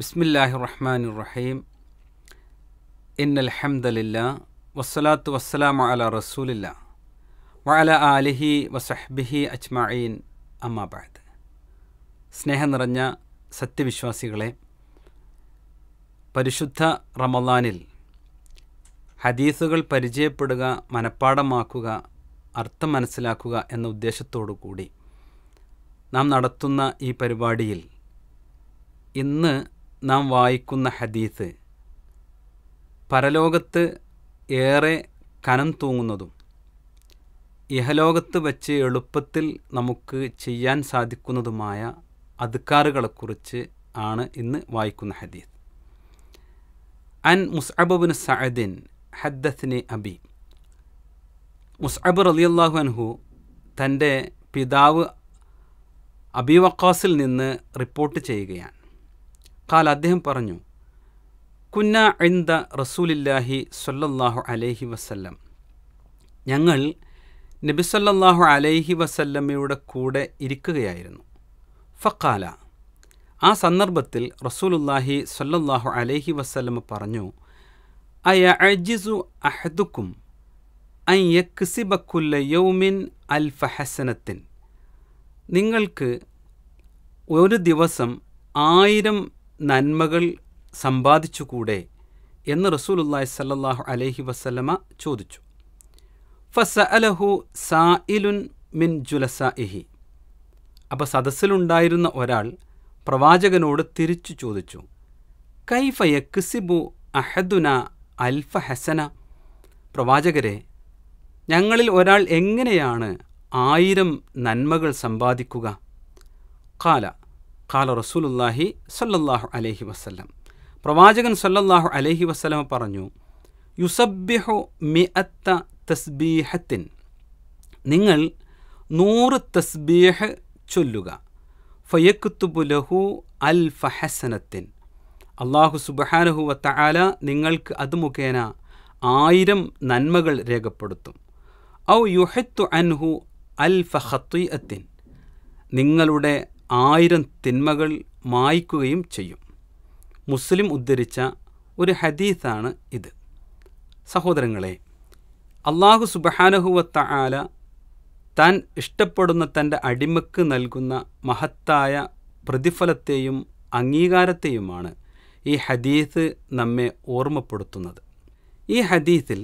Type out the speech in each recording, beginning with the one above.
ബിസ്മില്ലാഹി റഹ്മാൻ റഹീം ഇൻ إن الحمد لله والصلاة والسلام على رسول الله وعلى آله സ്നേഹം നിറഞ്ഞ സത്യവിശ്വാസികളെ പരിശുദ്ധ റമദാനിൽ ഹദീസുകൾ പരിചയപ്പെടുക മനഃപ്പാടമാക്കുക അർത്ഥം മനസ്സിലാക്കുക എന്ന ഉദ്ദേശത്തോടു കൂടി നാം നടത്തുന്ന ഈ പരിപാടിയിൽ ഇന്ന് നാം വായിക്കുന്ന ഹദീസ് പരലോകത്ത് ഏറെ കനം തൂങ്ങുന്നതും ഇഹലോകത്ത് വച്ച് എളുപ്പത്തിൽ നമുക്ക് ചെയ്യാൻ സാധിക്കുന്നതുമായ അധികാറുകളെക്കുറിച്ച് ആണ് ഇന്ന് വായിക്കുന്ന ഹദീസ് അൻ മുസ്അബുബിൻ സഅദിൻ ഹദ്ദത്തിനെ അബി മുസ്അബ് റലിയല്ലാഹു അൻഹു തൻ്റെ പിതാവ് അബി വക്കാസിൽ നിന്ന് റിപ്പോർട്ട് ചെയ്യുകയാണ് കാൽ അദ്ദേഹം പറഞ്ഞു കുന്ന ഇന്ദ റസൂലില്ലാഹി സല്ലല്ലാഹു അലൈഹി വസല്ലം ഞങ്ങൾ നബി സല്ലല്ലാഹു അലൈഹി വസല്ലമ്മയുടെ കൂടെ ഇരിക്കുകയായിരുന്നു ഫക്കാല ആ സന്ദർഭത്തിൽ റസൂലുല്ലാഹി സല്ലല്ലാഹു അലൈഹി വസല്ലമ പറഞ്ഞു അയ അജിസു അഹദുക്കും അയ്യക്സിബക്കുല്ല യൗമിൻ അൽ ഫഹസനത്തിൻ നിങ്ങൾക്ക് ഒരു ദിവസം ആയിരം നന്മകൾ സമ്പാദിച്ചുകൂടെ എന്ന് റസൂലുല്ലാഹി സല്ലാഹു അലഹി വസ്ലമ ചോദിച്ചു ഫസ അലഹു സായിലുൻ മിൻ ജുലസ ഇഹി അപ്പോൾ സദസ്സിലുണ്ടായിരുന്ന ഒരാൾ പ്രവാചകനോട് തിരിച്ചു ചോദിച്ചു കൈഫ യക്സിബു അഹദുന അൽഫ ഹസന പ്രവാചകരെ ഞങ്ങളിൽ ഒരാൾ എങ്ങനെയാണ് ആയിരം നന്മകൾ സമ്പാദിക്കുക കാല കാല റസൂലുല്ലാഹി സല്ലാഹു അലഹി വസ്ലം പ്രവാചകൻ സല്ലല്ലാഹു അലഹി വസ്ലമ പറഞ്ഞു യുസബ്യഹു മിഅത്ത തസ്ബീഹത്തിൻ നിങ്ങൾ നൂറ് തസ്ബീഹ് ചൊല്ലുക ഫയക്കുത്തുബുലഹു അൽ ഫഹസനത്തിൻ അള്ളാഹു സുബഹാനഹു വത്തആല നിങ്ങൾക്ക് അത് മുഖേന ആയിരം നന്മകൾ രേഖപ്പെടുത്തും ഔ യുഹത്തു അൻഹു അൽ ഫഹത്തുയത്തിൻ നിങ്ങളുടെ ആയിരം തിന്മകൾ മായ്ക്കുകയും ചെയ്യും മുസ്ലിം ഉദ്ധരിച്ച ഒരു ഹദീസാണ് ഇത് സഹോദരങ്ങളെ അള്ളാഹു സുബഹാനഹുവത്ത ആല താൻ ഇഷ്ടപ്പെടുന്ന തൻ്റെ അടിമക്ക് നൽകുന്ന മഹത്തായ പ്രതിഫലത്തെയും അംഗീകാരത്തെയുമാണ് ഈ ഹദീസ് നമ്മെ ഓർമ്മപ്പെടുത്തുന്നത് ഈ ഹദീസിൽ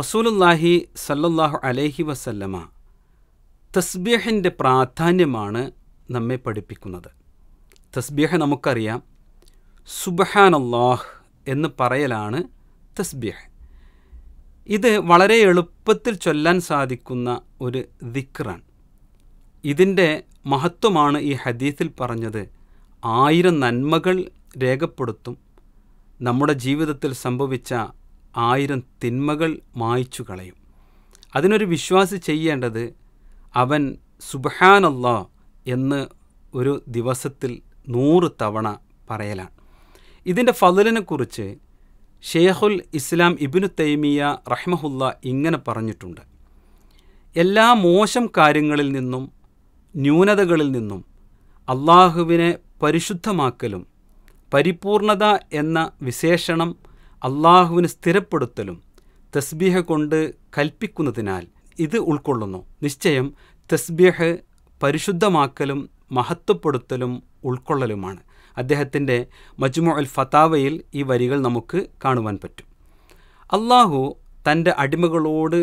റസൂലുല്ലാഹി സല്ലാഹു അലൈഹി വസല്ലമ തസ്ബീഹിൻ്റെ പ്രാധാന്യമാണ് നമ്മെ പഠിപ്പിക്കുന്നത് തസ്ബീഹ നമുക്കറിയാം സുബഹാൻ അള്ളാഹ് എന്ന് പറയലാണ് തസ്ബീഹ് ഇത് വളരെ എളുപ്പത്തിൽ ചൊല്ലാൻ സാധിക്കുന്ന ഒരു ദിക്റാണ് ഇതിൻ്റെ മഹത്വമാണ് ഈ ഹദീസിൽ പറഞ്ഞത് ആയിരം നന്മകൾ രേഖപ്പെടുത്തും നമ്മുടെ ജീവിതത്തിൽ സംഭവിച്ച ആയിരം തിന്മകൾ മായ്ച്ചു കളയും അതിനൊരു വിശ്വാസി ചെയ്യേണ്ടത് അവൻ സുബഹാനല്ലാ എന്ന് ഒരു ദിവസത്തിൽ നൂറ് തവണ പറയലാണ് ഇതിൻ്റെ ഫതിലിനെക്കുറിച്ച് ഷെയ്ഹുൽ ഇസ്ലാം ഇബിനു തൈമിയ റഹ്മഹുല്ല ഇങ്ങനെ പറഞ്ഞിട്ടുണ്ട് എല്ലാ മോശം കാര്യങ്ങളിൽ നിന്നും ന്യൂനതകളിൽ നിന്നും അള്ളാഹുവിനെ പരിശുദ്ധമാക്കലും പരിപൂർണത എന്ന വിശേഷണം അള്ളാഹുവിന് സ്ഥിരപ്പെടുത്തലും തസ്ബീഹ കൊണ്ട് കൽപ്പിക്കുന്നതിനാൽ ഇത് ഉൾക്കൊള്ളുന്നു നിശ്ചയം തസ്ബീഹ് പരിശുദ്ധമാക്കലും മഹത്വപ്പെടുത്തലും ഉൾക്കൊള്ളലുമാണ് അദ്ദേഹത്തിൻ്റെ മജ്മു അൽ ഫതാവയിൽ ഈ വരികൾ നമുക്ക് കാണുവാൻ പറ്റും അള്ളാഹു തൻ്റെ അടിമകളോട്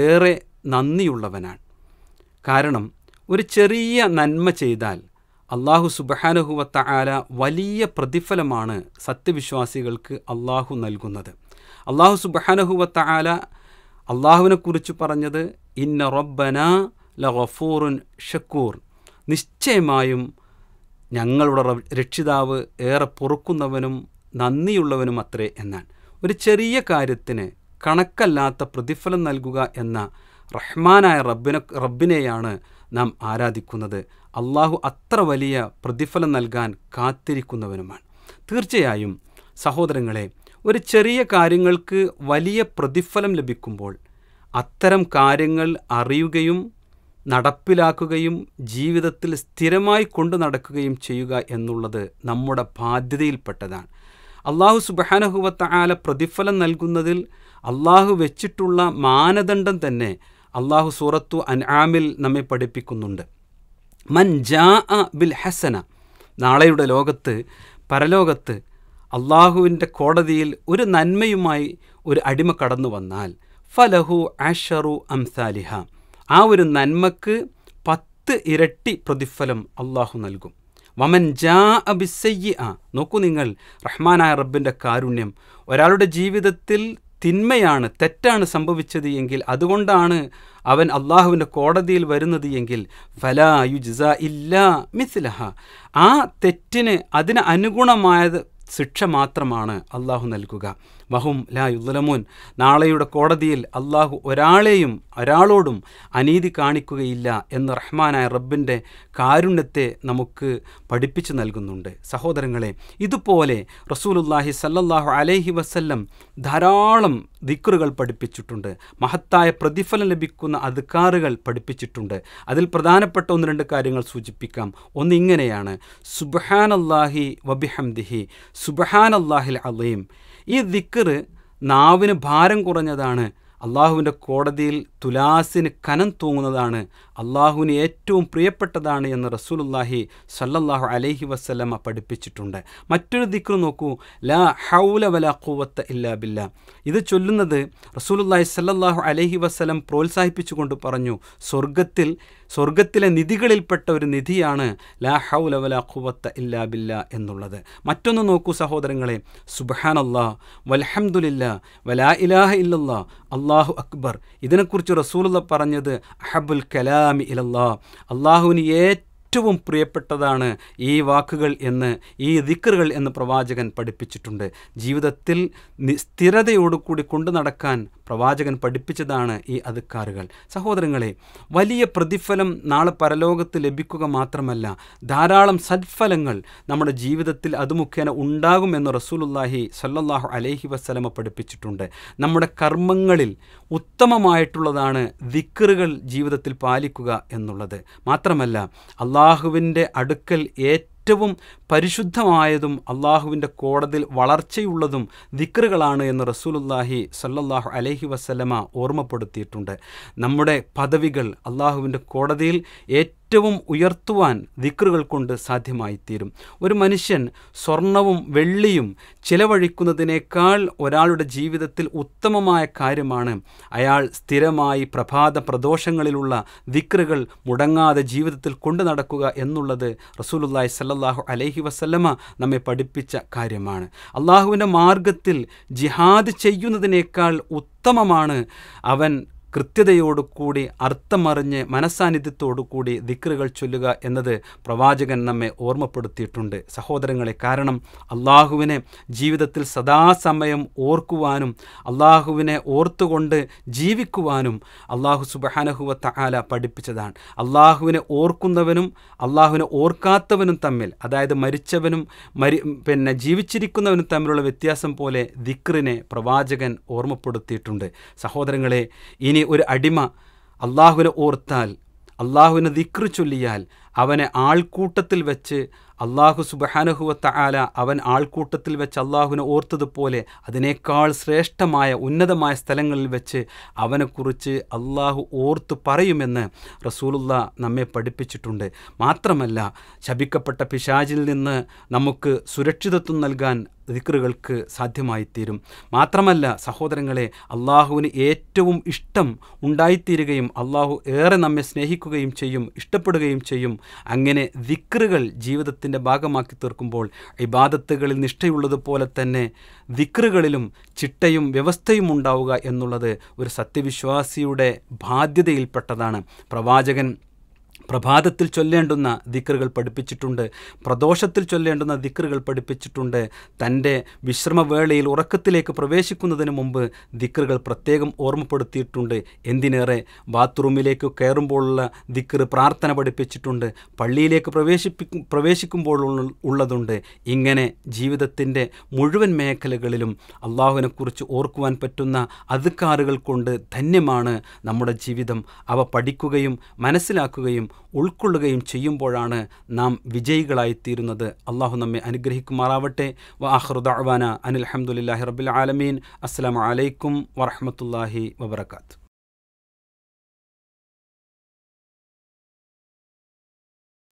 ഏറെ നന്ദിയുള്ളവനാണ് കാരണം ഒരു ചെറിയ നന്മ ചെയ്താൽ അള്ളാഹു സുബഹാനുഹുവത്ത ആല വലിയ പ്രതിഫലമാണ് സത്യവിശ്വാസികൾക്ക് അള്ളാഹു നൽകുന്നത് അള്ളാഹു സുബഹാനുഹുവത്ത ആല അള്ളാഹുവിനെക്കുറിച്ച് പറഞ്ഞത് ഇന്ന റൊബന ലഗഫൂറുൻ ഷക്കൂർ നിശ്ചയമായും ഞങ്ങളുടെ രക്ഷിതാവ് ഏറെ പൊറുക്കുന്നവനും നന്ദിയുള്ളവനും അത്രേ എന്നാണ് ഒരു ചെറിയ കാര്യത്തിന് കണക്കല്ലാത്ത പ്രതിഫലം നൽകുക എന്ന റഹ്മാനായ റബ്ബിനെ റബ്ബിനെയാണ് നാം ആരാധിക്കുന്നത് അള്ളാഹു അത്ര വലിയ പ്രതിഫലം നൽകാൻ കാത്തിരിക്കുന്നവനുമാണ് തീർച്ചയായും സഹോദരങ്ങളെ ഒരു ചെറിയ കാര്യങ്ങൾക്ക് വലിയ പ്രതിഫലം ലഭിക്കുമ്പോൾ അത്തരം കാര്യങ്ങൾ അറിയുകയും നടപ്പിലാക്കുകയും ജീവിതത്തിൽ സ്ഥിരമായി കൊണ്ടു നടക്കുകയും ചെയ്യുക എന്നുള്ളത് നമ്മുടെ ബാധ്യതയിൽപ്പെട്ടതാണ് അള്ളാഹു സുബഹാനഹുവത്ത ആല പ്രതിഫലം നൽകുന്നതിൽ അള്ളാഹു വെച്ചിട്ടുള്ള മാനദണ്ഡം തന്നെ അള്ളാഹു സൂറത്തു അൻആമിൽ നമ്മെ പഠിപ്പിക്കുന്നുണ്ട് മൻ ജാ ബിൽ ഹസന നാളെയുടെ ലോകത്ത് പരലോകത്ത് അള്ളാഹുവിൻ്റെ കോടതിയിൽ ഒരു നന്മയുമായി ഒരു അടിമ കടന്നു വന്നാൽ ഫലഹു ആഷറു അംസാലിഹ ആ ഒരു നന്മക്ക് പത്ത് ഇരട്ടി പ്രതിഫലം അള്ളാഹു നൽകും വമൻ ജാ അബിസയ്യ ആ നോക്കൂ നിങ്ങൾ റഹ്മാനായ റബ്ബിൻ്റെ കാരുണ്യം ഒരാളുടെ ജീവിതത്തിൽ തിന്മയാണ് തെറ്റാണ് സംഭവിച്ചത് എങ്കിൽ അതുകൊണ്ടാണ് അവൻ അള്ളാഹുവിൻ്റെ കോടതിയിൽ വരുന്നത് എങ്കിൽ ഫലാ യുജ്സ ഇല്ലാ മിസ്ലഹ ആ തെറ്റിന് അതിന് അനുഗുണമായത് ശിക്ഷ മാത്രമാണ് അള്ളാഹു നൽകുക വഹും ലാ യുദ്ധലമൂൻ നാളെയുടെ കോടതിയിൽ അള്ളാഹു ഒരാളെയും ഒരാളോടും അനീതി കാണിക്കുകയില്ല എന്ന റഹ്മാനായ റബ്ബിൻ്റെ കാരുണ്യത്തെ നമുക്ക് പഠിപ്പിച്ചു നൽകുന്നുണ്ട് സഹോദരങ്ങളെ ഇതുപോലെ റസൂലുല്ലാഹി സല്ലാഹു അലൈഹി വസല്ലം ധാരാളം ദിക്റുകൾ പഠിപ്പിച്ചിട്ടുണ്ട് മഹത്തായ പ്രതിഫലം ലഭിക്കുന്ന അധികാറുകൾ പഠിപ്പിച്ചിട്ടുണ്ട് അതിൽ പ്രധാനപ്പെട്ട ഒന്ന് രണ്ട് കാര്യങ്ങൾ സൂചിപ്പിക്കാം ഒന്ന് ഇങ്ങനെയാണ് സുബഹാനല്ലാഹി വബിഹംദിഹി അള്ളാഹിൽ അലീം ഈ ദിക്കറ് നാവിന് ഭാരം കുറഞ്ഞതാണ് അള്ളാഹുവിൻ്റെ കോടതിയിൽ തുലാസിന് കനം തൂങ്ങുന്നതാണ് അള്ളാഹുവിന് ഏറ്റവും പ്രിയപ്പെട്ടതാണ് എന്ന് റസൂലുല്ലാഹി സല്ലല്ലാഹു അലൈഹി വസ്ലമ പഠിപ്പിച്ചിട്ടുണ്ട് മറ്റൊരു ദിക്ർ നോക്കൂ ലാ ഹൗല വല കൂവത്ത ഇല്ലാ ബില്ല ഇത് ചൊല്ലുന്നത് റസൂലുല്ലാഹി സല്ലല്ലാഹു അലൈഹി വസ്ലം പ്രോത്സാഹിപ്പിച്ചുകൊണ്ട് പറഞ്ഞു സ്വർഗത്തിൽ സ്വർഗത്തിലെ നിധികളിൽപ്പെട്ട ഒരു നിധിയാണ് ലാ ഹൗലവല ഖുവത്ത ഇല്ലാ ബില്ല എന്നുള്ളത് മറ്റൊന്ന് നോക്കൂ സഹോദരങ്ങളെ അള്ളാഹ് വൽഹംദുലില്ല വലാ ഇലാഹ ഇല്ലല്ലാ അള്ളാഹു അക്ബർ ഇതിനെക്കുറിച്ച് റസൂലുള്ള പറഞ്ഞത് അഹബുൽ കലാമി ഇലല്ലാ അള്ളാഹുവിന് ഏറ്റവും പ്രിയപ്പെട്ടതാണ് ഈ വാക്കുകൾ എന്ന് ഈ ദിക്കറുകൾ എന്ന് പ്രവാചകൻ പഠിപ്പിച്ചിട്ടുണ്ട് ജീവിതത്തിൽ സ്ഥിരതയോടുകൂടി കൊണ്ടു നടക്കാൻ പ്രവാചകൻ പഠിപ്പിച്ചതാണ് ഈ അതുക്കാറുകൾ സഹോദരങ്ങളെ വലിയ പ്രതിഫലം നാളെ പരലോകത്ത് ലഭിക്കുക മാത്രമല്ല ധാരാളം സത്ഫലങ്ങൾ നമ്മുടെ ജീവിതത്തിൽ അത് മുഖേന ഉണ്ടാകുമെന്ന് റസൂലുല്ലാഹി സല്ലാഹു അലഹി വസ്സലമ പഠിപ്പിച്ചിട്ടുണ്ട് നമ്മുടെ കർമ്മങ്ങളിൽ ഉത്തമമായിട്ടുള്ളതാണ് വിക്കറുകൾ ജീവിതത്തിൽ പാലിക്കുക എന്നുള്ളത് മാത്രമല്ല അള്ളാഹുവിൻ്റെ അടുക്കൽ ഏറ്റവും ഏറ്റവും പരിശുദ്ധമായതും അള്ളാഹുവിൻ്റെ കോടതിയിൽ വളർച്ചയുള്ളതും ദിക്റുകളാണ് എന്ന് റസൂലുല്ലാഹി സല്ലാഹു അലഹി വസ്ലമ ഓർമ്മപ്പെടുത്തിയിട്ടുണ്ട് നമ്മുടെ പദവികൾ അള്ളാഹുവിൻ്റെ കോടതിയിൽ ഏറ്റവും ഏറ്റവും ഉയർത്തുവാൻ ദിക്റുകൾ കൊണ്ട് സാധ്യമായിത്തീരും ഒരു മനുഷ്യൻ സ്വർണവും വെള്ളിയും ചിലവഴിക്കുന്നതിനേക്കാൾ ഒരാളുടെ ജീവിതത്തിൽ ഉത്തമമായ കാര്യമാണ് അയാൾ സ്ഥിരമായി പ്രഭാത പ്രദോഷങ്ങളിലുള്ള ദിക്റുകൾ മുടങ്ങാതെ ജീവിതത്തിൽ കൊണ്ടു നടക്കുക എന്നുള്ളത് റസൂലുല്ലായി സല്ലാഹു അലഹി വസല്ലമ നമ്മെ പഠിപ്പിച്ച കാര്യമാണ് അള്ളാഹുവിൻ്റെ മാർഗത്തിൽ ജിഹാദ് ചെയ്യുന്നതിനേക്കാൾ ഉത്തമമാണ് അവൻ കൃത്യതയോടുകൂടി അർത്ഥമറിഞ്ഞ് മനസ്സാന്നിധ്യത്തോടുകൂടി ദിക്റുകൾ ചൊല്ലുക എന്നത് പ്രവാചകൻ നമ്മെ ഓർമ്മപ്പെടുത്തിയിട്ടുണ്ട് സഹോദരങ്ങളെ കാരണം അള്ളാഹുവിനെ ജീവിതത്തിൽ സദാസമയം ഓർക്കുവാനും അള്ളാഹുവിനെ ഓർത്തുകൊണ്ട് ജീവിക്കുവാനും അള്ളാഹു സുബഹാനഹുവ തആല പഠിപ്പിച്ചതാണ് അള്ളാഹുവിനെ ഓർക്കുന്നവനും അള്ളാഹുവിനെ ഓർക്കാത്തവനും തമ്മിൽ അതായത് മരിച്ചവനും മരി പിന്നെ ജീവിച്ചിരിക്കുന്നവനും തമ്മിലുള്ള വ്യത്യാസം പോലെ ദിക്റിനെ പ്രവാചകൻ ഓർമ്മപ്പെടുത്തിയിട്ടുണ്ട് സഹോദരങ്ങളെ ഇനി ഇനി ഒരു അടിമ അള്ളാഹുവിനെ ഓർത്താൽ അള്ളാഹുവിനെ ദിക്രു ചൊല്ലിയാൽ അവനെ ആൾക്കൂട്ടത്തിൽ വെച്ച് അള്ളാഹു സുബഹാനഹുവത്ത ആല അവൻ ആൾക്കൂട്ടത്തിൽ വെച്ച് അള്ളാഹുവിനെ ഓർത്തതുപോലെ അതിനേക്കാൾ ശ്രേഷ്ഠമായ ഉന്നതമായ സ്ഥലങ്ങളിൽ വെച്ച് അവനെക്കുറിച്ച് അള്ളാഹു ഓർത്തു പറയുമെന്ന് റസൂലുള്ള നമ്മെ പഠിപ്പിച്ചിട്ടുണ്ട് മാത്രമല്ല ശപിക്കപ്പെട്ട പിശാചിൽ നിന്ന് നമുക്ക് സുരക്ഷിതത്വം നൽകാൻ ദിക്റുകൾക്ക് സാധ്യമായിത്തീരും മാത്രമല്ല സഹോദരങ്ങളെ അള്ളാഹുവിന് ഏറ്റവും ഇഷ്ടം ഉണ്ടായിത്തീരുകയും അള്ളാഹു ഏറെ നമ്മെ സ്നേഹിക്കുകയും ചെയ്യും ഇഷ്ടപ്പെടുകയും ചെയ്യും അങ്ങനെ ദിക്റുകൾ ജീവിതത്തിൽ ജീവിതത്തിൻ്റെ ഭാഗമാക്കി തീർക്കുമ്പോൾ ഇബാദത്തുകളിൽ നിഷ്ഠയുള്ളതുപോലെ തന്നെ ദിക്റുകളിലും ചിട്ടയും വ്യവസ്ഥയും ഉണ്ടാവുക എന്നുള്ളത് ഒരു സത്യവിശ്വാസിയുടെ ബാധ്യതയിൽപ്പെട്ടതാണ് പ്രവാചകൻ പ്രഭാതത്തിൽ ചൊല്ലേണ്ടുന്ന ദിക്കറുകൾ പഠിപ്പിച്ചിട്ടുണ്ട് പ്രദോഷത്തിൽ ചൊല്ലേണ്ടുന്ന ദിക്കറുകൾ പഠിപ്പിച്ചിട്ടുണ്ട് തൻ്റെ വിശ്രമവേളയിൽ ഉറക്കത്തിലേക്ക് പ്രവേശിക്കുന്നതിന് മുമ്പ് ദിക്കറുകൾ പ്രത്യേകം ഓർമ്മപ്പെടുത്തിയിട്ടുണ്ട് എന്തിനേറെ ബാത്റൂമിലേക്ക് കയറുമ്പോഴുള്ള ദിക്കറ് പ്രാർത്ഥന പഠിപ്പിച്ചിട്ടുണ്ട് പള്ളിയിലേക്ക് പ്രവേശിപ്പി പ്രവേശിക്കുമ്പോൾ ഉള്ളതുണ്ട് ഇങ്ങനെ ജീവിതത്തിൻ്റെ മുഴുവൻ മേഖലകളിലും അള്ളാഹുവിനെക്കുറിച്ച് ഓർക്കുവാൻ പറ്റുന്ന അതുക്കാറുകൾ കൊണ്ട് ധന്യമാണ് നമ്മുടെ ജീവിതം അവ പഠിക്കുകയും മനസ്സിലാക്കുകയും ഉൾക്കൊള്ളുകയും ചെയ്യുമ്പോഴാണ് നാം വിജയികളായിത്തീരുന്നത് അള്ളാഹു നമ്മെ അനുഗ്രഹിക്കുമാറാവട്ടെ വാഹൃദാവാന അനിൽ അഹമ്മദുല്ലാഹി റബുൽ ആലമീൻ അസ്സാം വലൈക്കും വാഹമത്തല്ലാഹി വബർക്കാത്തു